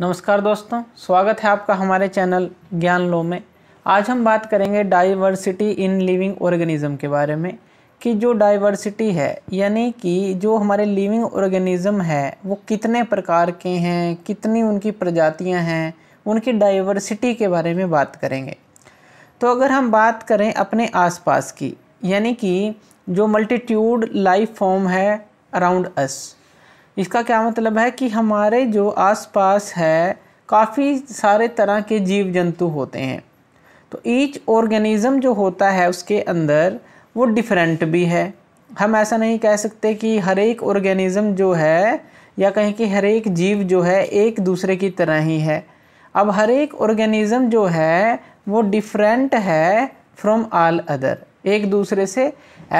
नमस्कार दोस्तों स्वागत है आपका हमारे चैनल ज्ञान लो में आज हम बात करेंगे डाइवर्सिटी इन लिविंग ऑर्गेनिज्म के बारे में कि जो डाइवर्सिटी है यानी कि जो हमारे लिविंग ऑर्गेनिज्म है वो कितने प्रकार के हैं कितनी उनकी प्रजातियां हैं उनकी डाइवर्सिटी के बारे में बात करेंगे तो अगर हम बात करें अपने आसपास की यानी कि जो मल्टीट्यूड लाइफ फॉर्म है अराउंड अस इसका क्या मतलब है कि हमारे जो आसपास है काफ़ी सारे तरह के जीव जंतु होते हैं तो ईच ऑर्गेनिज़म जो होता है उसके अंदर वो डिफरेंट भी है हम ऐसा नहीं कह सकते कि हर एक ऑर्गेनिज़म जो है या कहें कि हर एक जीव जो है एक दूसरे की तरह ही है अब हर एक ऑर्गेनिज़म जो है वो डिफरेंट है फ्रॉम ऑल अदर एक दूसरे से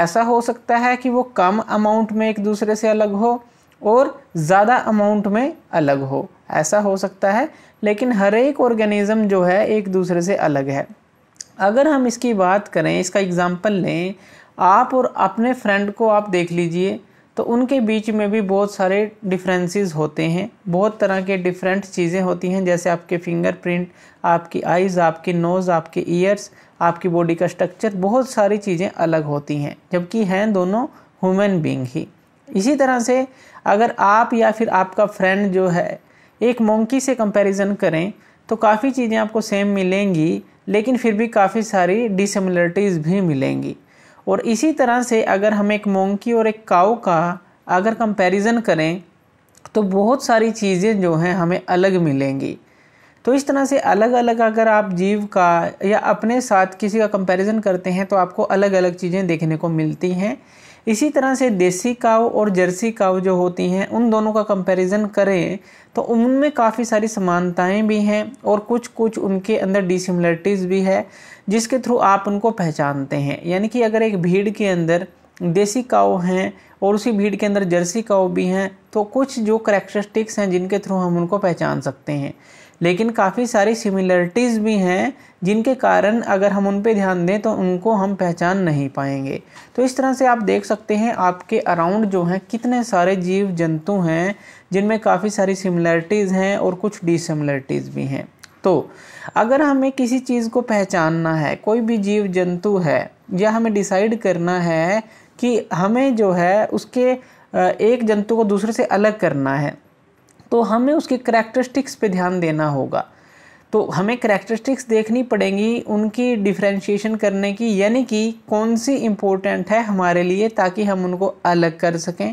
ऐसा हो सकता है कि वो कम अमाउंट में एक दूसरे से अलग हो और ज़्यादा अमाउंट में अलग हो ऐसा हो सकता है लेकिन हर एक ऑर्गेनिज़म जो है एक दूसरे से अलग है अगर हम इसकी बात करें इसका एग्ज़ाम्पल लें आप और अपने फ्रेंड को आप देख लीजिए तो उनके बीच में भी बहुत सारे डिफरेंसेस होते हैं बहुत तरह के डिफरेंट चीज़ें होती हैं जैसे आपके फिंगरप्रिंट आपकी आइज़ आपके नोज़ आपके ईयर्स आपकी बॉडी का स्ट्रक्चर बहुत सारी चीज़ें अलग होती हैं जबकि हैं दोनों ह्यूमन बींग ही इसी तरह से अगर आप या फिर आपका फ्रेंड जो है एक मोंकी से कंपैरिजन करें तो काफ़ी चीज़ें आपको सेम मिलेंगी लेकिन फिर भी काफ़ी सारी डिसिमिलरिटीज़ भी मिलेंगी और इसी तरह से अगर हम एक मोंकी और एक काउ का अगर कंपैरिजन करें तो बहुत सारी चीज़ें जो हैं हमें अलग मिलेंगी तो इस तरह से अलग अलग अगर आप जीव का या अपने साथ किसी का कंपैरिजन करते हैं तो आपको अलग अलग चीज़ें देखने को मिलती हैं इसी तरह से देसी काव और जर्सी काव जो होती हैं उन दोनों का कंपैरिजन करें तो उनमें काफ़ी सारी समानताएं भी हैं और कुछ कुछ उनके अंदर डिसिमिलरिटीज़ भी है जिसके थ्रू आप उनको पहचानते हैं यानी कि अगर एक भीड़ के अंदर देसी काव हैं और उसी भीड़ के अंदर जर्सी काव भी हैं तो कुछ जो करेक्टरिस्टिक्स हैं जिनके थ्रू हम उनको पहचान सकते हैं लेकिन काफ़ी सारी सिमिलरिटीज़ भी हैं जिनके कारण अगर हम उन पर ध्यान दें तो उनको हम पहचान नहीं पाएंगे तो इस तरह से आप देख सकते हैं आपके अराउंड जो हैं कितने सारे जीव जंतु हैं जिनमें काफ़ी सारी सिमिलरिटीज़ हैं और कुछ डिसिमिलरिटीज़ भी हैं तो अगर हमें किसी चीज़ को पहचानना है कोई भी जीव जंतु है या हमें डिसाइड करना है कि हमें जो है उसके एक जंतु को दूसरे से अलग करना है तो हमें उसके करैक्टरिस्टिक्स पे ध्यान देना होगा तो हमें करैक्टरिस्टिक्स देखनी पड़ेंगी उनकी डिफ्रेंशिएशन करने की यानी कि कौन सी इम्पोर्टेंट है हमारे लिए ताकि हम उनको अलग कर सकें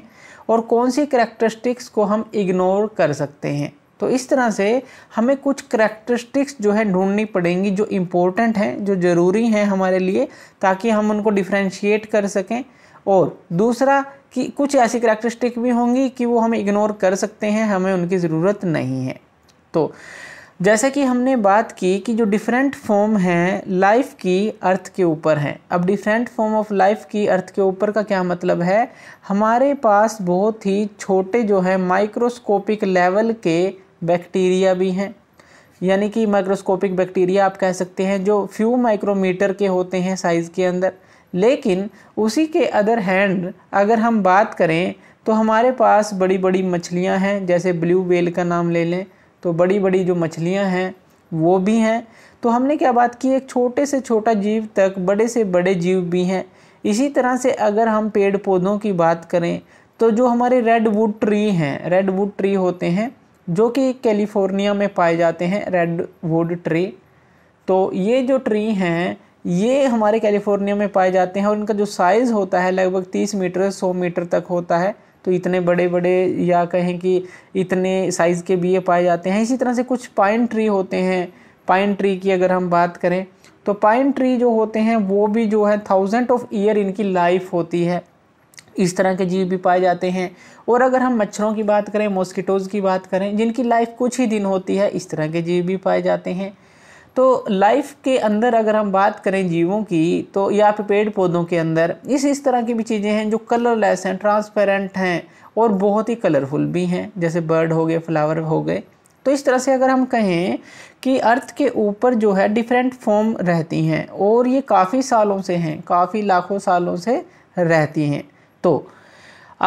और कौन सी करैक्टरिस्टिक्स को हम इग्नोर कर सकते हैं तो इस तरह से हमें कुछ करैक्टरिस्टिक्स जो है ढूंढनी पड़ेंगी जो इम्पोर्टेंट हैं जो ज़रूरी हैं हमारे लिए ताकि हम उनको डिफ्रेंशिएट कर सकें और दूसरा कि कुछ ऐसी करैक्टरिस्टिक भी होंगी कि वो हम इग्नोर कर सकते हैं हमें उनकी ज़रूरत नहीं है तो जैसे कि हमने बात की कि जो डिफरेंट फॉर्म हैं लाइफ की अर्थ के ऊपर हैं अब डिफरेंट फॉर्म ऑफ लाइफ की अर्थ के ऊपर का क्या मतलब है हमारे पास बहुत ही छोटे जो है माइक्रोस्कोपिक लेवल के बैक्टीरिया भी हैं यानी कि माइक्रोस्कोपिक बैक्टीरिया आप कह सकते हैं जो फ्यू माइक्रोमीटर के होते हैं साइज़ के अंदर लेकिन उसी के अदर हैंड अगर हम बात करें तो हमारे पास बड़ी बड़ी मछलियां हैं जैसे ब्लू वेल का नाम ले लें तो बड़ी बड़ी जो मछलियां हैं वो भी हैं तो हमने क्या बात की एक छोटे से छोटा जीव तक बड़े से बड़े जीव भी हैं इसी तरह से अगर हम पेड़ पौधों की बात करें तो जो हमारे रेड वुड ट्री हैं रेड वुड ट्री होते हैं जो कि कैलिफोर्निया में पाए जाते हैं रेड वुड ट्री तो ये जो ट्री हैं ये हमारे कैलिफोर्निया में पाए जाते हैं और इनका जो साइज़ होता है लगभग तीस मीटर सौ मीटर तक होता है तो इतने बड़े बड़े या कहें कि इतने साइज़ के भी ये पाए जाते हैं इसी तरह से कुछ पाइन ट्री होते हैं पाइन ट्री की अगर हम बात करें तो पाइन ट्री जो होते हैं वो भी जो है थाउजेंड ऑफ ईयर इनकी लाइफ होती है इस तरह के जीव भी पाए जाते हैं और अगर हम मच्छरों की बात करें मॉस्किटोज़ की बात करें जिनकी लाइफ कुछ ही दिन होती है इस तरह के जीव भी पाए जाते हैं तो लाइफ के अंदर अगर हम बात करें जीवों की तो या फिर पेड़ पौधों के अंदर इस इस तरह की भी चीज़ें हैं जो कलरलेस हैं ट्रांसपेरेंट हैं और बहुत ही कलरफुल भी हैं जैसे बर्ड हो गए फ्लावर हो गए तो इस तरह से अगर हम कहें कि अर्थ के ऊपर जो है डिफरेंट फॉर्म रहती हैं और ये काफ़ी सालों से हैं काफ़ी लाखों सालों से रहती हैं तो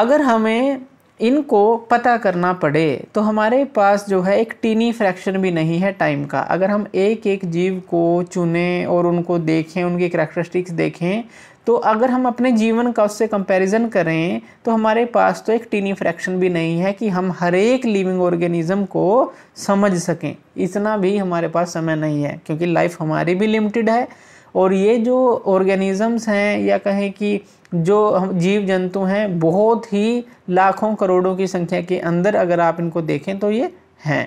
अगर हमें इनको पता करना पड़े तो हमारे पास जो है एक टीनी फ्रैक्शन भी नहीं है टाइम का अगर हम एक एक जीव को चुनें और उनको देखें उनकी करेक्टरिस्टिक्स देखें तो अगर हम अपने जीवन का उससे कंपैरिजन करें तो हमारे पास तो एक टीनी फ्रैक्शन भी नहीं है कि हम हर एक लिविंग ऑर्गेनिज़म को समझ सकें इतना भी हमारे पास समय नहीं है क्योंकि लाइफ हमारी भी लिमिटेड है और ये जो ऑर्गेनिज़म्स हैं या कहें कि जो हम जीव जंतु हैं बहुत ही लाखों करोड़ों की संख्या के अंदर अगर आप इनको देखें तो ये हैं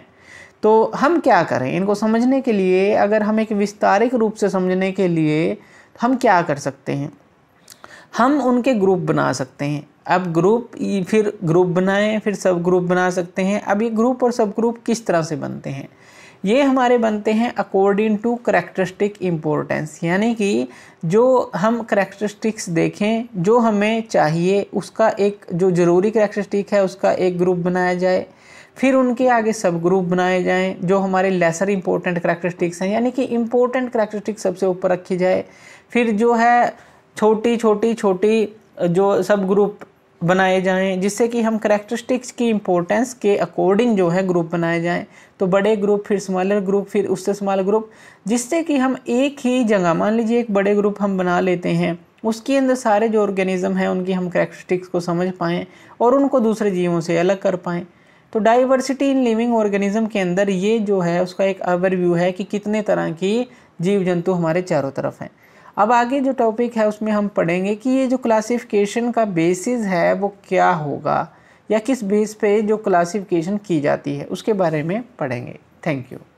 तो हम क्या करें इनको समझने के लिए अगर हम एक विस्तारिक रूप से समझने के लिए हम क्या कर सकते हैं हम उनके ग्रुप बना सकते हैं अब ग्रुप फिर ग्रुप बनाएं फिर सब ग्रुप बना सकते हैं अब ये ग्रुप और सब ग्रुप किस तरह से बनते हैं ये हमारे बनते हैं अकॉर्डिंग टू करेक्टरिस्टिक इम्पोर्टेंस यानी कि जो हम करेक्टरिस्टिक्स देखें जो हमें चाहिए उसका एक जो ज़रूरी करेक्टरिस्टिक है उसका एक ग्रुप बनाया जाए फिर उनके आगे सब ग्रुप बनाए जाएं जो हमारे लेसर इंपॉर्टेंट करेक्टरिस्टिक्स हैं यानी कि इम्पोर्टेंट करेक्टरिस्टिक्स सबसे ऊपर रखी जाए फिर जो है छोटी छोटी छोटी जो सब ग्रुप बनाए जाएं जिससे कि हम करेक्टरिस्टिक्स की इम्पोर्टेंस के अकॉर्डिंग जो है ग्रुप बनाए जाएं तो बड़े ग्रुप फिर स्मॉलर ग्रुप फिर उससे स्मॉल ग्रुप जिससे कि हम एक ही जगह मान लीजिए एक बड़े ग्रुप हम बना लेते हैं उसके अंदर सारे जो ऑर्गेनिज्म हैं उनकी हम करेक्टरिस्टिक्स को समझ पाएँ और उनको दूसरे जीवों से अलग कर पाएँ तो डाइवर्सिटी इन लिविंग ऑर्गेनिज़म के अंदर ये जो है उसका एक ओवरव्यू है कि कितने तरह की जीव जंतु हमारे चारों तरफ हैं अब आगे जो टॉपिक है उसमें हम पढ़ेंगे कि ये जो क्लासिफिकेशन का बेसिस है वो क्या होगा या किस बेस पे जो क्लासिफिकेशन की जाती है उसके बारे में पढ़ेंगे थैंक यू